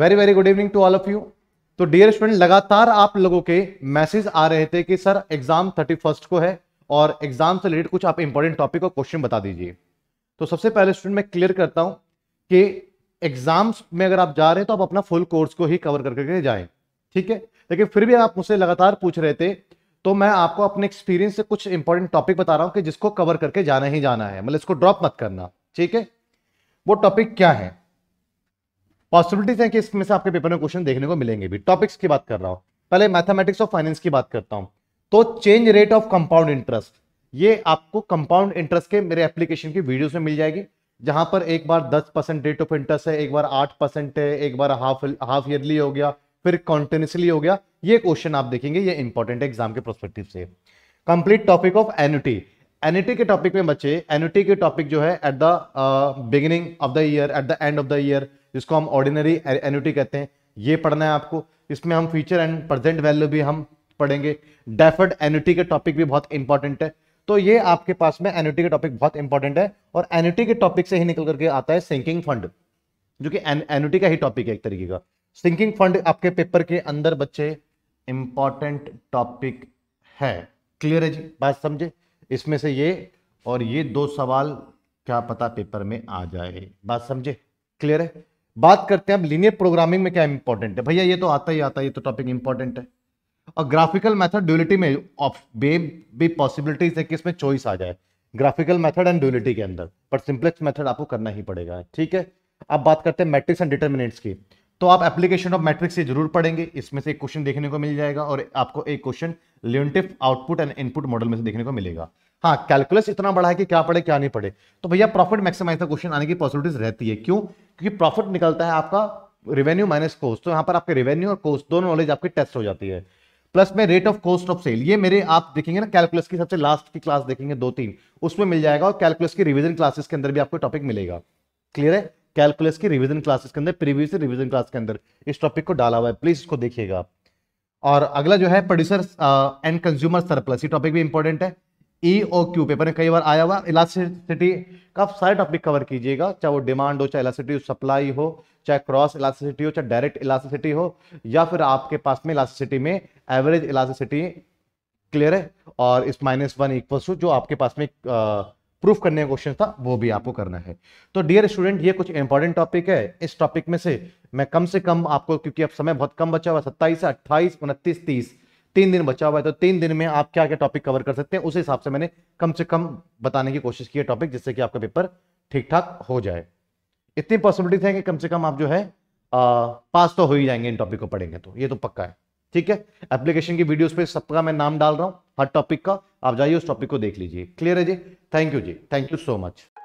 very very good evening to all of you तो dear student लगातार आप लोगों के मैसेज आ रहे थे कि सर एग्जाम थर्टी फर्स्ट को है और एग्जाम से रिलेटेड कुछ आप इंपॉर्टेंट टॉपिक और क्वेश्चन बता दीजिए तो सबसे पहले स्टूडेंट मैं क्लियर करता हूं कि एग्जाम्स में अगर आप जा रहे हैं तो आप अपना फुल कोर्स को ही कवर करके जाए ठीक है लेकिन फिर भी आप मुझसे लगातार पूछ रहे थे तो मैं आपको अपने एक्सपीरियंस से कुछ इंपॉर्टेंट टॉपिक बता रहा हूं कि जिसको कवर करके जाना ही जाना है मतलब इसको ड्रॉप मत करना ठीक है वो टॉपिक क्या है पॉसिबिलिटीज हैं कि इसमें से आपके पेपर में क्वेश्चन देखने को मिलेंगे भी टॉपिक्स की बात कर रहा हूं पहले मैथमेटिक्स और फाइनेंस की बात करता हूं तो change rate of compound interest ये आपको कंपाउंड इंटरेस्ट के मेरे एप्लीकेशन की वीडियोस में मिल जाएगी जहां पर एक बार 10 परसेंट रेट ऑफ इंटरेस्ट है एक बार 8 परसेंट है एक बार हाफ हाफ ईयरली हो गया फिर कॉन्टिन्यूसली हो गया ये क्वेश्चन आप देखेंगे ये इंपॉर्टेंट है एग्जाम के प्रोस्पेक्टिव से complete topic of annuity annuity के टॉपिक में बच्चे एनुटी के टॉपिक जो है at the beginning of the year at the end of the year जिसको हम ऑर्डिनरी एन्यूटी कहते हैं ये पढ़ना है आपको इसमें हम फ्यूचर एंड प्रेजेंट वैल्यू भी हम पढ़ेंगे डेफर्ड एन्यूटी के टॉपिक भी बहुत इंपॉर्टेंट है तो ये आपके पास में एन्यूटी का टॉपिक बहुत इंपॉर्टेंट है और एन्यूटी के टॉपिक से ही निकल करके आता है सिंकिंग फंड जो कि एन्यूटी का ही टॉपिक है एक तरीके का सिंकिंग फंड आपके पेपर के अंदर बच्चे इंपॉर्टेंट टॉपिक है क्लियर है जी बात समझे इसमें से ये और ये दो सवाल क्या पता पेपर में आ जाए बात समझे क्लियर है बात करते हैं अब लीनियर प्रोग्रामिंग में क्या इंपॉर्टेंट है भैया ये तो आता ही आता है ये तो टॉपिक इंपॉर्टेंट है और ग्राफिकल मेथड ड्यूलिटी में ऑफ बे भी पॉसिबिलिटीज है कि इसमें चॉइस आ जाए ग्राफिकल मेथड एंड ड्यूलिटी के अंदर पर सिंप्लेक्स मेथड आपको करना ही पड़ेगा ठीक है अब बात करते हैं मैट्रिक्स एंड डिटर्मिनेट्स की तो आप एप्लीकेशन ऑफ मैट्रिक्स ये जरूर पढ़ेंगे इसमें से एक क्वेश्चन देखने को मिल जाएगा और आपको एक question Leontief output and input model में से देखने को मिलेगा हाँ कैलकुलस इतना बड़ा है कि क्या पढ़े क्या नहीं पढ़े तो भैया प्रॉफिट मैक्सिमाइज का क्वेश्चन आने की पॉसिबिलिटीज रहती है क्यों क्योंकि प्रॉफिट निकलता है आपका रेवेन्यू माइनस कोस्ट तो यहाँ पर आपके रेवेन्यू और कोस्ट दोनों नॉलेज आपकी टेस्ट हो जाती है प्लस में rate of cost of sale ये मेरे आप देखेंगे ना कैलकुलस की सबसे लास्ट की क्लास देखेंगे दो तीन उसमें मिल जाएगा और कैलकुलस की रिविजन क्लासेस के अंदर भी आपको टॉपिक मिलेगा क्लियर है कैलकुलस की रिविजन क्लासेस के अंदर प्रीवियस रिविजन क्लास के अंदर इस टॉपिक को डाला हुआ है प्लीज इसको देखिएगा और अगला जो है प्रोड्यूसर एंड कंज्यूमर सरप्लस ये टॉपिक भी इंपॉर्टेंट है ई ओ क्यू पेपर में कई बार आया हुआ इलास्टिसिटी का सारे टॉपिक कवर कीजिएगा चाहे वो डिमांड हो चाहे इलास्टिसिटी सप्लाई हो चाहे क्रॉस इलास्टिसिटी हो चाहे डायरेक्ट इलास्टिसिटी हो या फिर आपके पास में इलास्टिसिटी में एवरेज इलास्टिसिटी क्लियर है और इस माइनस वन इक्वल टू जो आपके पास में प्रूफ करने का क्वेश्चन था वो भी आपको करना है तो डियर स्टूडेंट ये कुछ इंपॉर्टेंट टॉपिक है इस टॉपिक में से मैं कम से कम आपको क्योंकि अब समय बहुत कम बचा हुआ सत्ताईस अट्ठाईस उनतीस तीस तीन दिन बचा हुआ है तो तीन दिन में आप क्या क्या टॉपिक कवर कर सकते हैं उस हिसाब से मैंने कम से कम बताने की कोशिश की है टॉपिक जिससे कि आपका पेपर ठीक ठाक हो जाए इतनी पॉसिबिलिटी है कि कम से कम आप जो है आ, पास तो हो ही जाएंगे इन टॉपिक को पढ़ेंगे तो ये तो पक्का है ठीक है एप्लीकेशन की वीडियोस पे सबका मैं नाम डाल रहा हूं हर टॉपिक का आप जाइए उस टॉपिक को देख लीजिए क्लियर है जी थैंक यू जी थैंक यू सो मच